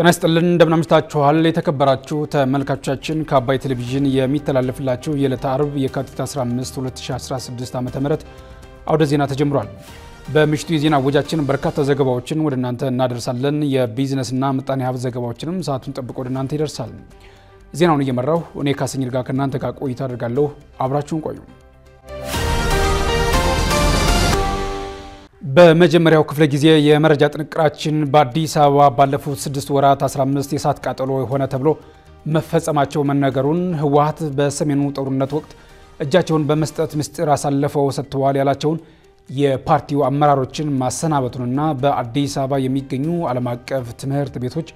ጤና ይስጥልን እንደምናምሽታችኋል። የተከበራችሁ ተመልካቾቻችን ከአባይ ቴሌቪዥን የሚተላለፍላችሁ የዕለተ አርብ የካቲት 15 2016 ዓ ም አውደ ዜና ተጀምሯል። በምሽቱ የዜና እወጃችን በርካታ ዘገባዎችን ወደ እናንተ እናደርሳለን። የቢዝነስና ምጣኔ ሀብት ዘገባዎችንም ሰዓቱን ጠብቆ ወደ እናንተ ይደርሳል። ዜናውን እየመራሁ እኔ ካሰኝ ርጋ ከእናንተ ጋር ቆይታ አድርጋለሁ። አብራችሁን ቆዩ። በመጀመሪያው ክፍለ ጊዜ የመረጃ ጥንቅራችን በአዲስ አበባ ባለፉት ስድስት ወራት 15 የእሳት ቃጠሎ የሆነ ተብሎ መፈጸማቸው መነገሩን ህወሓት በሰሜኑ ጦርነት ወቅት እጃቸውን በመስጠት ምስጢር አሳልፈው ሰጥተዋል ያላቸውን የፓርቲው አመራሮችን ማሰናበቱንና በአዲስ አበባ የሚገኙ ዓለም አቀፍ ትምህርት ቤቶች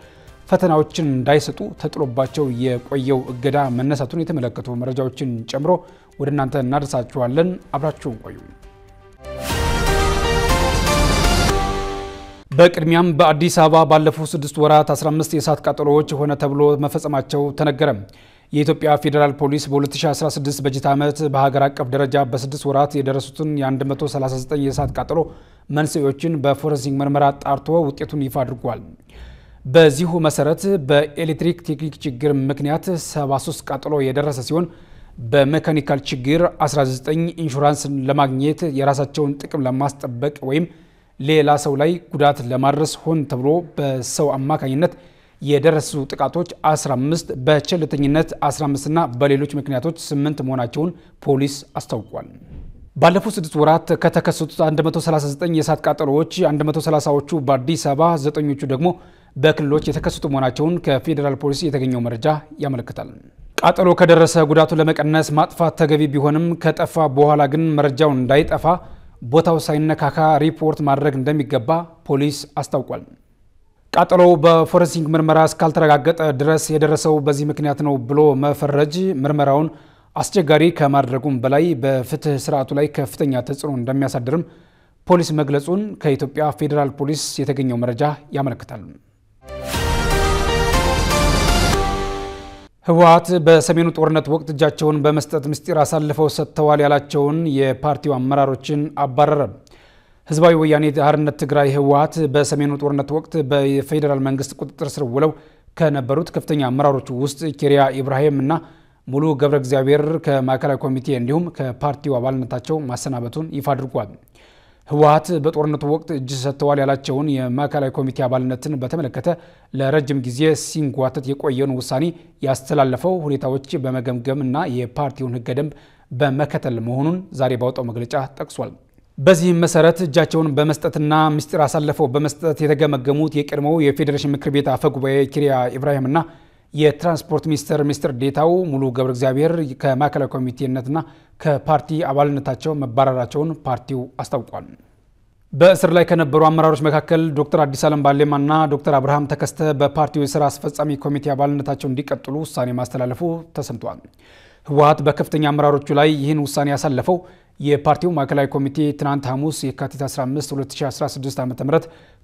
ፈተናዎችን እንዳይሰጡ ተጥሎባቸው የቆየው እገዳ መነሳቱን የተመለከቱ መረጃዎችን ጨምሮ ወደ እናንተ እናደርሳችኋለን። አብራችሁን ቆዩ። በቅድሚያም በአዲስ አበባ ባለፉት ስድስት ወራት 15 የእሳት ቃጠሎዎች ሆነ ተብሎ መፈጸማቸው ተነገረም። የኢትዮጵያ ፌዴራል ፖሊስ በ2016 በጀት ዓመት በሀገር አቀፍ ደረጃ በስድስት ወራት የደረሱትን የ139 የእሳት ቃጠሎ መንስኤዎችን በፎረንሲክ ምርመራ ጣርቶ ውጤቱን ይፋ አድርጓል። በዚሁ መሰረት በኤሌክትሪክ ቴክኒክ ችግር ምክንያት 73 ቃጠሎ የደረሰ ሲሆን በሜካኒካል ችግር 19፣ ኢንሹራንስ ለማግኘት የራሳቸውን ጥቅም ለማስጠበቅ ወይም ሌላ ሰው ላይ ጉዳት ለማድረስ ሆን ተብሎ በሰው አማካኝነት የደረሱ ጥቃቶች 15 በቸልተኝነት 15 እና በሌሎች ምክንያቶች 8 መሆናቸውን ፖሊስ አስታውቋል። ባለፉት ስድስት ወራት ከተከሰቱት 139 የእሳት ቃጠሎዎች 130ዎቹ በአዲስ አበባ፣ ዘጠኞቹ ደግሞ በክልሎች የተከሰቱ መሆናቸውን ከፌዴራል ፖሊስ የተገኘው መረጃ ያመለክታል። ቃጠሎ ከደረሰ ጉዳቱ ለመቀነስ ማጥፋት ተገቢ ቢሆንም ከጠፋ በኋላ ግን መረጃውን እንዳይጠፋ ቦታው ሳይነካካ ሪፖርት ማድረግ እንደሚገባ ፖሊስ አስታውቋል። ቃጠሎው በፎረንሲክ ምርመራ እስካልተረጋገጠ ድረስ የደረሰው በዚህ ምክንያት ነው ብሎ መፈረጅ ምርመራውን አስቸጋሪ ከማድረጉም በላይ በፍትህ ስርዓቱ ላይ ከፍተኛ ተጽዕኖ እንደሚያሳድርም ፖሊስ መግለጹን ከኢትዮጵያ ፌዴራል ፖሊስ የተገኘው መረጃ ያመለክታል። ህወሀት በሰሜኑ ጦርነት ወቅት እጃቸውን በመስጠት ምስጢር አሳልፈው ሰጥተዋል ያላቸውን የፓርቲው አመራሮችን አባረረ። ህዝባዊ ወያኔ ሓርነት ትግራይ ህወሀት በሰሜኑ ጦርነት ወቅት በፌዴራል መንግስት ቁጥጥር ስር ውለው ከነበሩት ከፍተኛ አመራሮች ውስጥ ኬሪያ ኢብራሂም እና ሙሉ ገብረ እግዚአብሔር ከማዕከላዊ ኮሚቴ እንዲሁም ከፓርቲው አባልነታቸው ማሰናበቱን ይፋ አድርጓል። ህወሀት በጦርነቱ ወቅት እጅ ሰጥተዋል ያላቸውን የማዕከላዊ ኮሚቴ አባልነትን በተመለከተ ለረጅም ጊዜ ሲንጓተት የቆየውን ውሳኔ ያስተላለፈው ሁኔታዎች በመገምገም እና የፓርቲውን ህገ ደንብ በመከተል መሆኑን ዛሬ ባወጣው መግለጫ ጠቅሷል። በዚህም መሰረት እጃቸውን በመስጠትና ምስጢር አሳልፈው በመስጠት የተገመገሙት የቀድሞው የፌዴሬሽን ምክር ቤት አፈ ጉባኤ ኪሪያ ኢብራሂምና የትራንስፖርት ሚኒስትር ሚኒስትር ዴታው ሙሉ ገብረ እግዚአብሔር ከማዕከላዊ ኮሚቴነትና ከፓርቲ አባልነታቸው መባረራቸውን ፓርቲው አስታውቋል። በእስር ላይ ከነበሩ አመራሮች መካከል ዶክተር አዲስ ባሌማ ባሌማና ዶክተር አብርሃም ተከስተ በፓርቲው የስራ አስፈጻሚ ኮሚቴ አባልነታቸው እንዲቀጥሉ ውሳኔ ማስተላለፉ ተሰምቷል። ህወሀት በከፍተኛ አመራሮቹ ላይ ይህን ውሳኔ ያሳለፈው የፓርቲው ማዕከላዊ ኮሚቴ ትናንት ሐሙስ የካቲት 15 2016 ዓ ም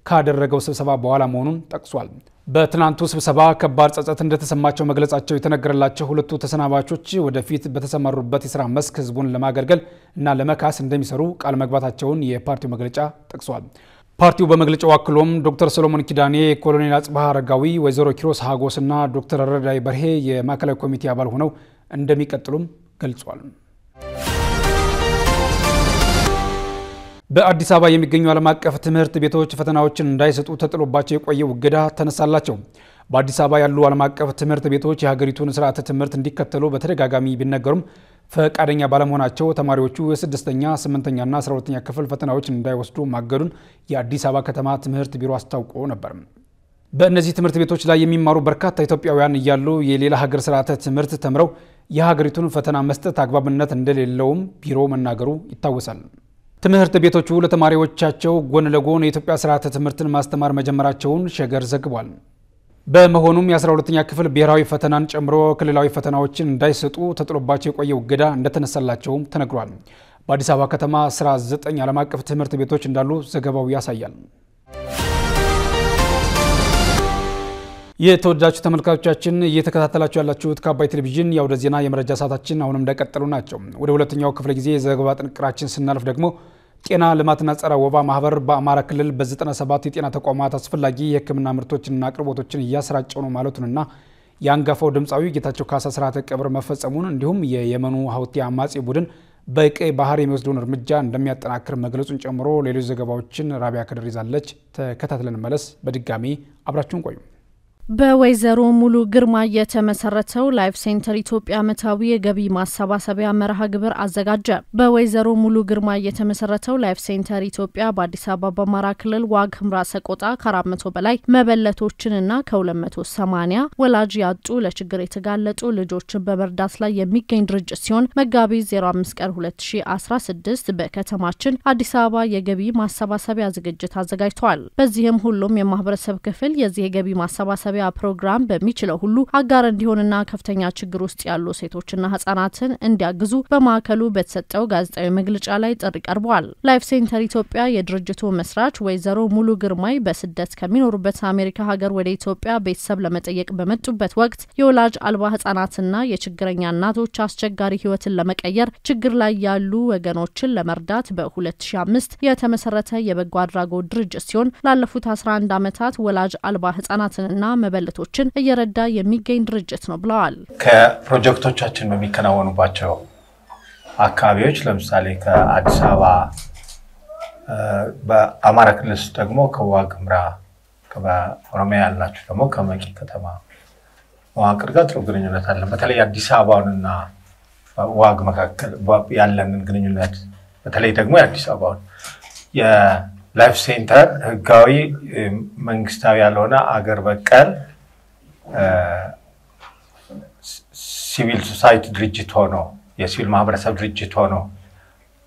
ካደረገው ስብሰባ በኋላ መሆኑን ጠቅሷል። በትናንቱ ስብሰባ ከባድ ጸጸት እንደተሰማቸው መግለጻቸው የተነገረላቸው ሁለቱ ተሰናባቾች ወደፊት በተሰማሩበት የስራ መስክ ህዝቡን ለማገልገል እና ለመካስ እንደሚሰሩ ቃል መግባታቸውን የፓርቲው መግለጫ ጠቅሷል። ፓርቲው በመግለጫው አክሎም ዶክተር ሰሎሞን ኪዳኔ፣ ኮሎኔል አጽባህ አረጋዊ፣ ወይዘሮ ኪሮስ ሀጎስ እና ዶክተር ረዳይ በርሄ የማዕከላዊ ኮሚቴ አባል ሆነው እንደሚቀጥሉም ገልጿል። በአዲስ አበባ የሚገኙ ዓለም አቀፍ ትምህርት ቤቶች ፈተናዎችን እንዳይሰጡ ተጥሎባቸው የቆየው እገዳ ተነሳላቸው። በአዲስ አበባ ያሉ ዓለም አቀፍ ትምህርት ቤቶች የሀገሪቱን ስርዓተ ትምህርት እንዲከተሉ በተደጋጋሚ ቢነገሩም ፈቃደኛ ባለመሆናቸው ተማሪዎቹ የስድስተኛ ስምንተኛና አስራ ሁለተኛ ክፍል ፈተናዎች እንዳይወስዱ ማገዱን የአዲስ አበባ ከተማ ትምህርት ቢሮ አስታውቆ ነበር። በእነዚህ ትምህርት ቤቶች ላይ የሚማሩ በርካታ ኢትዮጵያውያን እያሉ የሌላ ሀገር ስርዓተ ትምህርት ተምረው የሀገሪቱን ፈተና መስጠት አግባብነት እንደሌለውም ቢሮ መናገሩ ይታወሳል። ትምህርት ቤቶቹ ለተማሪዎቻቸው ጎን ለጎን የኢትዮጵያ ስርዓተ ትምህርትን ማስተማር መጀመራቸውን ሸገር ዘግቧል። በመሆኑም የ12ኛ ክፍል ብሔራዊ ፈተናን ጨምሮ ክልላዊ ፈተናዎችን እንዳይሰጡ ተጥሎባቸው የቆየው እገዳ እንደተነሳላቸውም ተነግሯል። በአዲስ አበባ ከተማ ዘጠኝ ዓለም አቀፍ ትምህርት ቤቶች እንዳሉ ዘገባው ያሳያል። የተወደዳችሁ ተመልካቾቻችን እየተከታተላችሁ ያላችሁት ከአባይ ቴሌቪዥን የአውደ ዜና የመረጃ ሰዓታችን አሁንም እንደቀጠሉ ናቸው። ወደ ሁለተኛው ክፍለ ጊዜ የዘገባ ጥንቅራችን ስናልፍ ደግሞ ጤና ልማትና ጸረ ወባ ማህበር በአማራ ክልል በ97 የጤና ተቋማት አስፈላጊ የሕክምና ምርቶችንና አቅርቦቶችን እያሰራጨው ነው ማለቱንና የአንጋፋው ድምፃዊ ጌታቸው ካሳ ስርዓተ ቀብር መፈጸሙን እንዲሁም የየመኑ ሀውቲ አማጺ ቡድን በቀይ ባህር የሚወስደውን እርምጃ እንደሚያጠናክር መግለጹን ጨምሮ ሌሎች ዘገባዎችን ራቢያ ክድር ይዛለች። ተከታትለን መለስ። በድጋሚ አብራችሁን ቆዩ። በወይዘሮ ሙሉ ግርማ የተመሰረተው ላይፍ ሴንተር ኢትዮጵያ ዓመታዊ የገቢ ማሰባሰቢያ መርሃ ግብር አዘጋጀ። በወይዘሮ ሙሉ ግርማ የተመሰረተው ላይፍ ሴንተር ኢትዮጵያ በአዲስ አበባ በአማራ ክልል ዋግ ህምራ ሰቆጣ ከአራት መቶ በላይ መበለቶችንና ከ ሰማኒያ ወላጅ ያጡ ለችግር የተጋለጡ ልጆችን በመርዳት ላይ የሚገኝ ድርጅት ሲሆን መጋቢ 05 ቀን 2016 በከተማችን አዲስ አበባ የገቢ ማሰባሰቢያ ዝግጅት አዘጋጅተዋል። በዚህም ሁሉም የማህበረሰብ ክፍል የዚህ የገቢ ማሰባሰቢያ ገበያ ፕሮግራም በሚችለው ሁሉ አጋር እንዲሆንና ከፍተኛ ችግር ውስጥ ያሉ ሴቶችና ህጻናትን እንዲያግዙ በማዕከሉ በተሰጠው ጋዜጣዊ መግለጫ ላይ ጥሪ ቀርቧል። ላይፍ ሴንተር ኢትዮጵያ የድርጅቱ መስራች ወይዘሮ ሙሉ ግርማይ በስደት ከሚኖሩበት አሜሪካ ሀገር ወደ ኢትዮጵያ ቤተሰብ ለመጠየቅ በመጡበት ወቅት የወላጅ አልባ ህጻናትና የችግረኛ እናቶች አስቸጋሪ ህይወትን ለመቀየር ችግር ላይ ያሉ ወገኖችን ለመርዳት በ2005 የተመሰረተ የበጎ አድራጎት ድርጅት ሲሆን ላለፉት 11 ዓመታት ወላጅ አልባ ህጻናትንና መበለቶችን እየረዳ የሚገኝ ድርጅት ነው ብለዋል። ከፕሮጀክቶቻችን በሚከናወኑባቸው አካባቢዎች ለምሳሌ ከአዲስ አበባ በአማራ ክልል ውስጥ ደግሞ ከዋግ ኽምራ በኦሮሚያ ያላችሁ ደግሞ ከመቂ ከተማ መዋቅር ጋር ጥሩ ግንኙነት አለን። በተለይ አዲስ አበባውንና ዋግ መካከል ያለንን ግንኙነት በተለይ ደግሞ የአዲስ አበባን ላይፍ ሴንተር ህጋዊ መንግስታዊ ያልሆነ አገር በቀል ሲቪል ሶሳይቲ ድርጅት ሆኖ የሲቪል ማህበረሰብ ድርጅት ሆኖ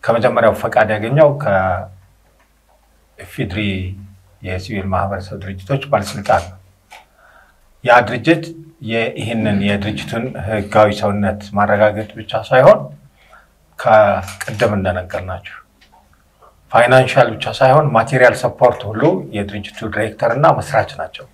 ከመጀመሪያው ፈቃድ ያገኘው ከኢፌድሪ የሲቪል ማህበረሰብ ድርጅቶች ባለስልጣን ነው። ያ ድርጅት ይህንን የድርጅቱን ህጋዊ ሰውነት ማረጋገጥ ብቻ ሳይሆን ከቅድም እንደነገርናችሁ ፋይናንሻል ብቻ ሳይሆን ማቴሪያል ሰፖርት ሁሉ የድርጅቱ ዳይሬክተር እና መስራች ናቸው።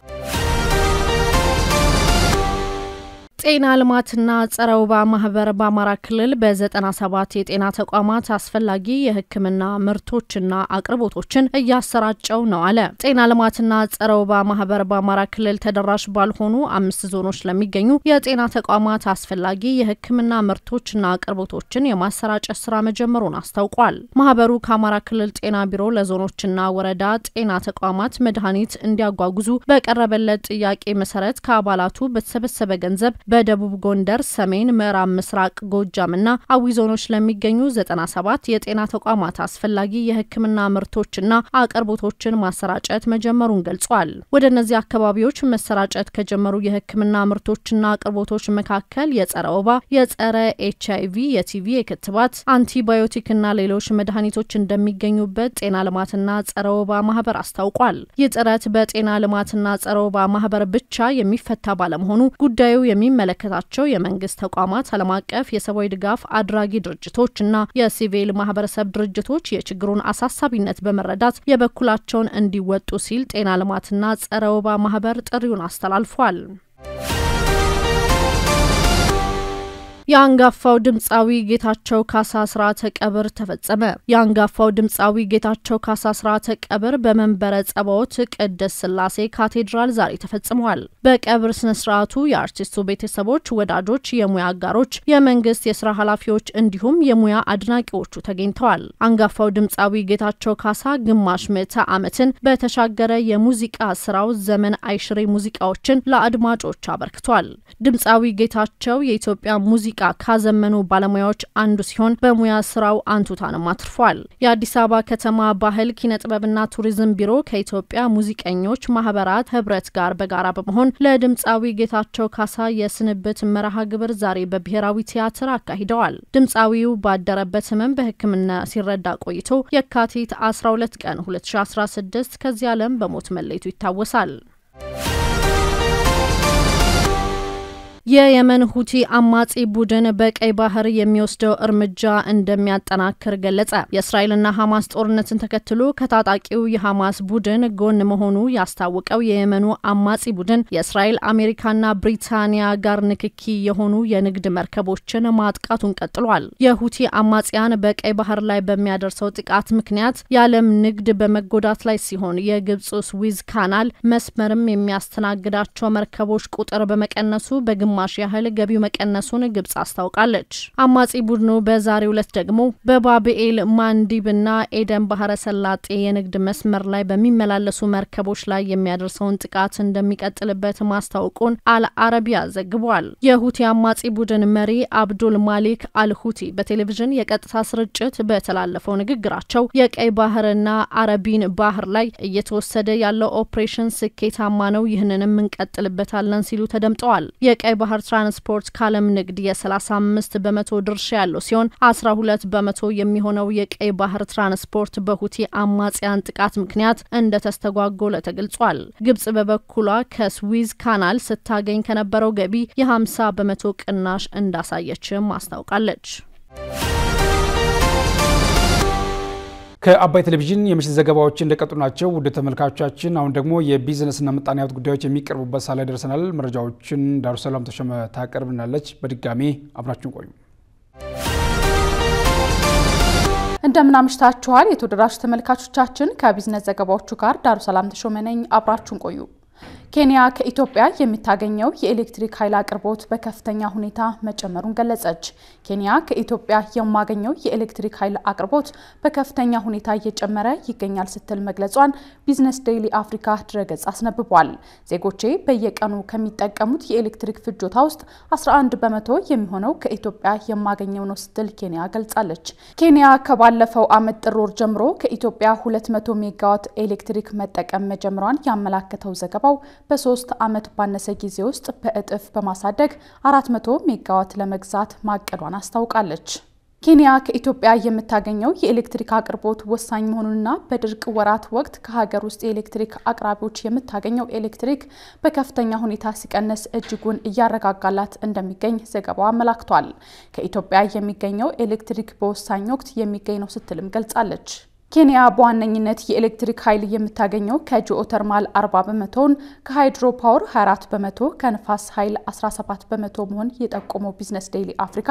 ጤና ልማትና ጸረ ወባ ማህበር በአማራ ክልል በ97 የጤና ተቋማት አስፈላጊ የሕክምና ምርቶችና አቅርቦቶችን እያሰራጨው ነው አለ። ጤና ልማትና ጸረ ወባ ማህበር በአማራ ክልል ተደራሽ ባልሆኑ አምስት ዞኖች ለሚገኙ የጤና ተቋማት አስፈላጊ የሕክምና ምርቶችና አቅርቦቶችን የማሰራጨት ስራ መጀመሩን አስታውቋል። ማህበሩ ከአማራ ክልል ጤና ቢሮ ለዞኖችና ወረዳ ጤና ተቋማት መድኃኒት እንዲያጓጉዙ በቀረበለት ጥያቄ መሰረት ከአባላቱ በተሰበሰበ ገንዘብ በደቡብ ጎንደር፣ ሰሜን ምዕራብ፣ ምስራቅ ጎጃምና አዊ ዞኖች ለሚገኙ 97 የጤና ተቋማት አስፈላጊ የሕክምና ምርቶችና አቅርቦቶችን ማሰራጨት መጀመሩን ገልጿል። ወደ እነዚህ አካባቢዎች መሰራጨት ከጀመሩ የሕክምና ምርቶችና አቅርቦቶች መካከል የጸረ ወባ፣ የጸረ ኤች አይቪ፣ የቲቪ፣ የክትባት፣ አንቲባዮቲክና ሌሎች መድኃኒቶች እንደሚገኙበት ጤና ልማትና ጸረ ወባ ማህበር አስታውቋል። ይህ ጥረት በጤና ልማትና ጸረ ወባ ማህበር ብቻ የሚፈታ ባለመሆኑ ጉዳዩ የሚ የሚመለከታቸው የመንግስት ተቋማት፣ ዓለም አቀፍ የሰብአዊ ድጋፍ አድራጊ ድርጅቶች እና የሲቪል ማህበረሰብ ድርጅቶች የችግሩን አሳሳቢነት በመረዳት የበኩላቸውን እንዲወጡ ሲል ጤና ልማትና ጸረ ወባ ማህበር ጥሪውን አስተላልፏል። የአንጋፋው ድምፃዊ ጌታቸው ካሳ ስርዓተ ቀብር ተፈጸመ። የአንጋፋው ድምፃዊ ጌታቸው ካሳ ስርዓተ ቀብር በመንበረ ጸባዎት ቅድስት ሥላሴ ካቴድራል ዛሬ ተፈጽመዋል። በቀብር ስነ ስርዓቱ የአርቲስቱ ቤተሰቦች፣ ወዳጆች፣ የሙያ አጋሮች፣ የመንግስት የስራ ኃላፊዎች እንዲሁም የሙያ አድናቂዎቹ ተገኝተዋል። አንጋፋው ድምፃዊ ጌታቸው ካሳ ግማሽ ምዕተ ዓመትን በተሻገረ የሙዚቃ ስራው ዘመን አይሽሬ ሙዚቃዎችን ለአድማጮች አበርክቷል። ድምፃዊ ጌታቸው የኢትዮጵያ ሙዚቃ ሙዚቃ ካዘመኑ ባለሙያዎች አንዱ ሲሆን በሙያ ስራው አንቱታንም አትርፏል። የአዲስ አበባ ከተማ ባህል ኪነ ጥበብና ቱሪዝም ቢሮ ከኢትዮጵያ ሙዚቀኞች ማህበራት ህብረት ጋር በጋራ በመሆን ለድምፃዊ ጌታቸው ካሳ የስንብት መርሃ ግብር ዛሬ በብሔራዊ ቲያትር አካሂደዋል። ድምፃዊው ባደረበት ህመም በሕክምና ሲረዳ ቆይቶ የካቲት 12 ቀን 2016 ከዚህ ዓለም በሞት መለየቱ ይታወሳል። የየመን ሁቲ አማጺ ቡድን በቀይ ባህር የሚወስደው እርምጃ እንደሚያጠናክር ገለጸ። የእስራኤልና ሐማስ ጦርነትን ተከትሎ ከታጣቂው የሐማስ ቡድን ጎን መሆኑ ያስታወቀው የየመኑ አማጺ ቡድን የእስራኤል አሜሪካና ብሪታንያ ጋር ንክኪ የሆኑ የንግድ መርከቦችን ማጥቃቱን ቀጥሏል። የሁቲ አማጽያን በቀይ ባህር ላይ በሚያደርሰው ጥቃት ምክንያት የዓለም ንግድ በመጎዳት ላይ ሲሆን የግብፅ ስዊዝ ካናል መስመርም የሚያስተናግዳቸው መርከቦች ቁጥር በመቀነሱ በግማ ግማሽ ያህል ገቢው መቀነሱን ግብጽ አስታውቃለች። አማጺ ቡድኑ በዛሬው ዕለት ደግሞ በባብኤል ማንዲብና ኤደን ባህረ ሰላጤ የንግድ መስመር ላይ በሚመላለሱ መርከቦች ላይ የሚያደርሰውን ጥቃት እንደሚቀጥልበት ማስታወቁን አልአረቢያ ዘግቧል። የሁቲ አማጺ ቡድን መሪ አብዱል ማሊክ አልሁቲ በቴሌቪዥን የቀጥታ ስርጭት በተላለፈው ንግግራቸው የቀይ ባህርና አረቢን ባህር ላይ እየተወሰደ ያለው ኦፕሬሽን ስኬታማ ነው፣ ይህንንም እንቀጥልበታለን ሲሉ ተደምጠዋል። የቀይ የባህር ትራንስፖርት ከዓለም ንግድ የ35 በመቶ ድርሻ ያለው ሲሆን 12 በመቶ የሚሆነው የቀይ ባህር ትራንስፖርት በሁቲ አማጽያን ጥቃት ምክንያት እንደተስተጓጎለ ተገልጿል። ግብጽ በበኩሏ ከስዊዝ ካናል ስታገኝ ከነበረው ገቢ የ50 በመቶ ቅናሽ እንዳሳየችም አስታውቃለች። ከአባይ ቴሌቪዥን የምሽት ዘገባዎች እንደቀጡ ናቸው። ውድ ተመልካቾቻችን፣ አሁን ደግሞ የቢዝነስና ምጣኔ ሀብት ጉዳዮች የሚቀርቡበት ላይ ደርሰናል። መረጃዎችን ዳሩሰላም ተሾመ ታቀርብናለች። በድጋሜ አብራችን ቆዩ። እንደምናምሽታችኋል አምሽታችኋል የተወደዳችሁ ተመልካቾቻችን። ከቢዝነስ ዘገባዎቹ ጋር ዳሩሰላም ተሾመ ነኝ። አብራችሁን ቆዩ። ኬንያ ከኢትዮጵያ የምታገኘው የኤሌክትሪክ ኃይል አቅርቦት በከፍተኛ ሁኔታ መጨመሩን ገለጸች። ኬንያ ከኢትዮጵያ የማገኘው የኤሌክትሪክ ኃይል አቅርቦት በከፍተኛ ሁኔታ እየጨመረ ይገኛል ስትል መግለጿን ቢዝነስ ዴይሊ አፍሪካ ድረገጽ አስነብቧል። ዜጎቼ በየቀኑ ከሚጠቀሙት የኤሌክትሪክ ፍጆታ ውስጥ 11 በመቶ የሚሆነው ከኢትዮጵያ የማገኘው ነው ስትል ኬንያ ገልጻለች። ኬንያ ከባለፈው ዓመት ጥር ወር ጀምሮ ከኢትዮጵያ 200 ሜጋዋት ኤሌክትሪክ መጠቀም መጀመሯን ያመላከተው ዘገባ የተገነባው በሶስት ዓመት ባነሰ ጊዜ ውስጥ በእጥፍ በማሳደግ 400 ሜጋዋት ለመግዛት ማቀዷን አስታውቃለች። ኬንያ ከኢትዮጵያ የምታገኘው የኤሌክትሪክ አቅርቦት ወሳኝ መሆኑንና በድርቅ ወራት ወቅት ከሀገር ውስጥ የኤሌክትሪክ አቅራቢዎች የምታገኘው ኤሌክትሪክ በከፍተኛ ሁኔታ ሲቀንስ እጅጉን እያረጋጋላት እንደሚገኝ ዘገባው አመላክቷል። ከኢትዮጵያ የሚገኘው ኤሌክትሪክ በወሳኝ ወቅት የሚገኝ ነው ስትልም ገልጻለች። ኬንያ በዋነኝነት የኤሌክትሪክ ኃይል የምታገኘው ከጂኦተርማል 40 በመቶውን ከሃይድሮ ፓወር 24 በመቶ ከንፋስ ኃይል 17 በመቶ መሆን የጠቆመው ቢዝነስ ዴይሊ አፍሪካ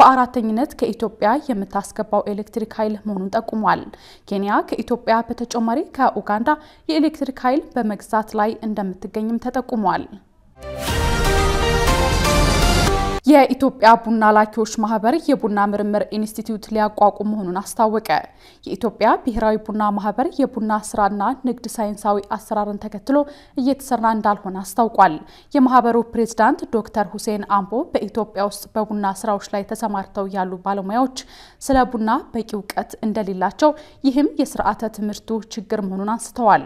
በአራተኝነት ከኢትዮጵያ የምታስገባው ኤሌክትሪክ ኃይል መሆኑን ጠቁሟል። ኬንያ ከኢትዮጵያ በተጨማሪ ከኡጋንዳ የኤሌክትሪክ ኃይል በመግዛት ላይ እንደምትገኝም ተጠቁሟል። የኢትዮጵያ ቡና ላኪዎች ማህበር የቡና ምርምር ኢንስቲትዩት ሊያቋቁም መሆኑን አስታወቀ። የኢትዮጵያ ብሔራዊ ቡና ማህበር የቡና ስራና ንግድ ሳይንሳዊ አሰራርን ተከትሎ እየተሰራ እንዳልሆነ አስታውቋል። የማህበሩ ፕሬዝዳንት ዶክተር ሁሴን አምቦ በኢትዮጵያ ውስጥ በቡና ስራዎች ላይ ተሰማርተው ያሉ ባለሙያዎች ስለ ቡና በቂ እውቀት እንደሌላቸው፣ ይህም የስርዓተ ትምህርቱ ችግር መሆኑን አንስተዋል።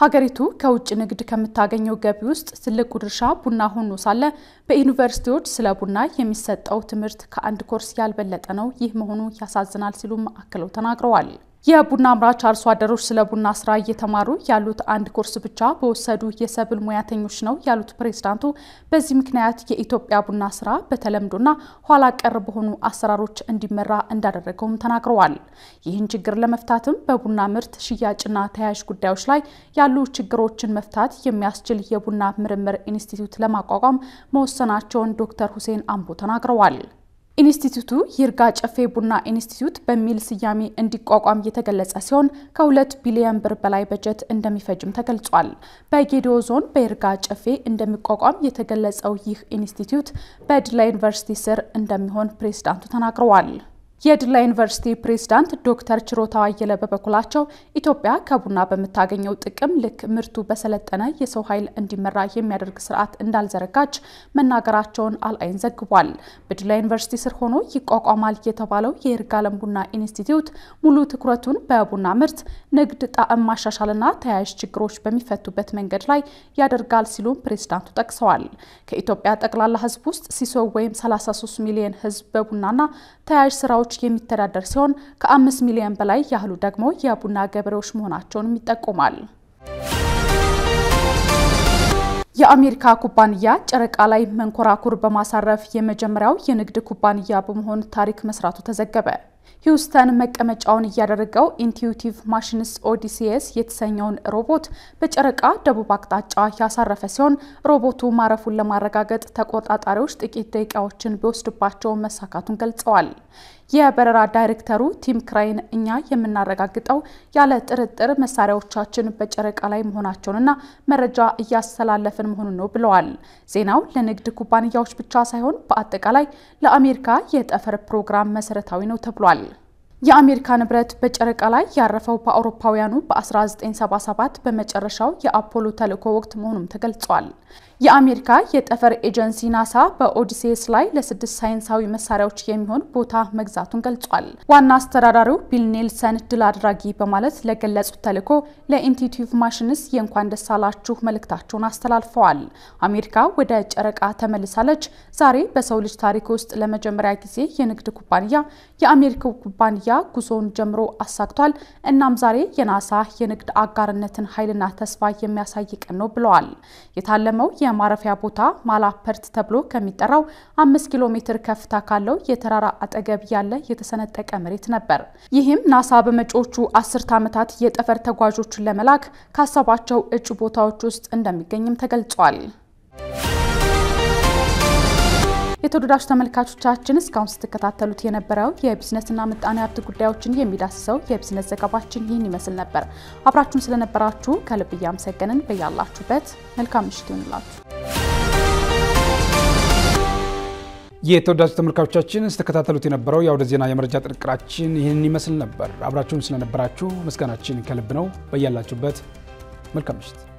ሀገሪቱ ከውጭ ንግድ ከምታገኘው ገቢ ውስጥ ትልቁ ድርሻ ቡና ሆኖ ሳለ በዩኒቨርሲቲዎች ስለ ቡና የሚሰጠው ትምህርት ከአንድ ኮርስ ያልበለጠ ነው። ይህ መሆኑ ያሳዝናል ሲሉም አክለው ተናግረዋል። የቡና አምራች አርሶ አደሮች ስለ ቡና ስራ እየተማሩ ያሉት አንድ ኮርስ ብቻ በወሰዱ የሰብል ሙያተኞች ነው ያሉት ፕሬዝዳንቱ፣ በዚህ ምክንያት የኢትዮጵያ ቡና ስራ በተለምዶና ኋላ ቀር በሆኑ አሰራሮች እንዲመራ እንዳደረገውም ተናግረዋል። ይህን ችግር ለመፍታትም በቡና ምርት ሽያጭና ተያያዥ ጉዳዮች ላይ ያሉ ችግሮችን መፍታት የሚያስችል የቡና ምርምር ኢንስቲትዩት ለማቋቋም መወሰናቸውን ዶክተር ሁሴን አምቦ ተናግረዋል። ኢንስቲትዩቱ ይርጋ ጨፌ ቡና ኢንስቲትዩት በሚል ስያሜ እንዲቋቋም የተገለጸ ሲሆን ከሁለት ቢሊዮን ብር በላይ በጀት እንደሚፈጅም ተገልጿል። በጌዲዮ ዞን በይርጋ ጨፌ እንደሚቋቋም የተገለጸው ይህ ኢንስቲትዩት በድላ ዩኒቨርሲቲ ስር እንደሚሆን ፕሬዝዳንቱ ተናግረዋል። የድላ ዩኒቨርሲቲ ፕሬዝዳንት ዶክተር ችሮታ አየለ በበኩላቸው ኢትዮጵያ ከቡና በምታገኘው ጥቅም ልክ ምርቱ በሰለጠነ የሰው ኃይል እንዲመራ የሚያደርግ ስርዓት እንዳልዘረጋች መናገራቸውን አልአይን ዘግቧል። በድላ ዩኒቨርሲቲ ስር ሆኖ ይቋቋማል የተባለው የይርጋለም ቡና ኢንስቲትዩት ሙሉ ትኩረቱን በቡና ምርት ንግድ፣ ጣዕም ማሻሻልና ተያያዥ ችግሮች በሚፈቱበት መንገድ ላይ ያደርጋል ሲሉም ፕሬዝዳንቱ ጠቅሰዋል። ከኢትዮጵያ ጠቅላላ ህዝብ ውስጥ ሲሶ ወይም 33 ሚሊዮን ህዝብ በቡናና ተያያዥ ስራዎች ገበሬዎች የሚተዳደር ሲሆን ከአምስት ሚሊዮን በላይ ያህሉ ደግሞ የቡና ገበሬዎች መሆናቸውንም ይጠቁማል። የአሜሪካ ኩባንያ ጨረቃ ላይ መንኮራኩር በማሳረፍ የመጀመሪያው የንግድ ኩባንያ በመሆን ታሪክ መስራቱ ተዘገበ። ሂውስተን መቀመጫውን እያደረገው ኢንቲዩቲቭ ማሽንስ ኦዲሲስ የተሰኘውን ሮቦት በጨረቃ ደቡብ አቅጣጫ ያሳረፈ ሲሆን ሮቦቱ ማረፉን ለማረጋገጥ ተቆጣጣሪዎች ጥቂት ደቂቃዎችን ቢወስድባቸው መሳካቱን ገልጸዋል። የበረራ ዳይሬክተሩ ቲም ክራይን እኛ የምናረጋግጠው ያለ ጥርጥር መሳሪያዎቻችን በጨረቃ ላይ መሆናቸውንና መረጃ እያስተላለፍን መሆኑን ነው ብለዋል። ዜናው ለንግድ ኩባንያዎች ብቻ ሳይሆን በአጠቃላይ ለአሜሪካ የጠፈር ፕሮግራም መሰረታዊ ነው ተብሏል። የአሜሪካ ንብረት በጨረቃ ላይ ያረፈው በአውሮፓውያኑ በ1977 በመጨረሻው የአፖሎ ተልዕኮ ወቅት መሆኑም ተገልጿል። የአሜሪካ የጠፈር ኤጀንሲ ናሳ በኦዲሴስ ላይ ለስድስት ሳይንሳዊ መሳሪያዎች የሚሆን ቦታ መግዛቱን ገልጿል። ዋና አስተዳዳሪው ቢል ኔልሰን ድል አድራጊ በማለት ለገለጹት ተልዕኮ ለኢንቲቲቭ ማሽንስ የእንኳን ደስ አላችሁ መልእክታቸውን አስተላልፈዋል። አሜሪካ ወደ ጨረቃ ተመልሳለች። ዛሬ በሰው ልጅ ታሪክ ውስጥ ለመጀመሪያ ጊዜ የንግድ ኩባንያ የአሜሪካው ኩባንያ ጉዞውን ጀምሮ አሳክቷል። እናም ዛሬ የናሳ የንግድ አጋርነትን ኃይልና ተስፋ የሚያሳይ ቀን ነው ብለዋል። የታለመው የማረፊያ ቦታ ማላፐርት ተብሎ ከሚጠራው አምስት ኪሎ ሜትር ከፍታ ካለው የተራራ አጠገብ ያለ የተሰነጠቀ መሬት ነበር። ይህም ናሳ በመጪዎቹ አስርት ዓመታት የጠፈር ተጓዦችን ለመላክ ካሰባቸው እጩ ቦታዎች ውስጥ እንደሚገኝም ተገልጿል። የተወደዳችሁ ተመልካቾቻችን እስካሁን ስትከታተሉት የነበረው የቢዝነስና ምጣኔ ሀብት ጉዳዮችን የሚዳስሰው የቢዝነስ ዘገባችን ይህን ይመስል ነበር። አብራችሁን ስለነበራችሁ ከልብ እያመሰገንን በያላችሁበት መልካም ምሽት ይሁንላችሁ። የተወዳጅ ተመልካቾቻችን ስተከታተሉት የነበረው የአውደ ዜና የመረጃ ጥንቅራችን ይህን ይመስል ነበር። አብራችሁን ስለነበራችሁ ምስጋናችን ከልብ ነው። በያላችሁበት መልካም ምሽት